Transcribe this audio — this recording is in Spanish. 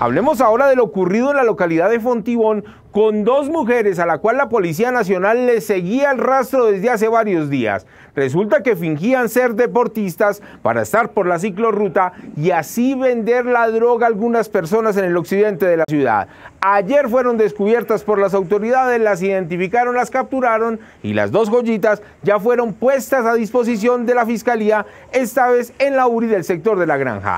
Hablemos ahora de lo ocurrido en la localidad de Fontibón con dos mujeres a la cual la Policía Nacional les seguía el rastro desde hace varios días. Resulta que fingían ser deportistas para estar por la ciclorruta y así vender la droga a algunas personas en el occidente de la ciudad. Ayer fueron descubiertas por las autoridades, las identificaron, las capturaron y las dos joyitas ya fueron puestas a disposición de la Fiscalía, esta vez en la URI del sector de la granja.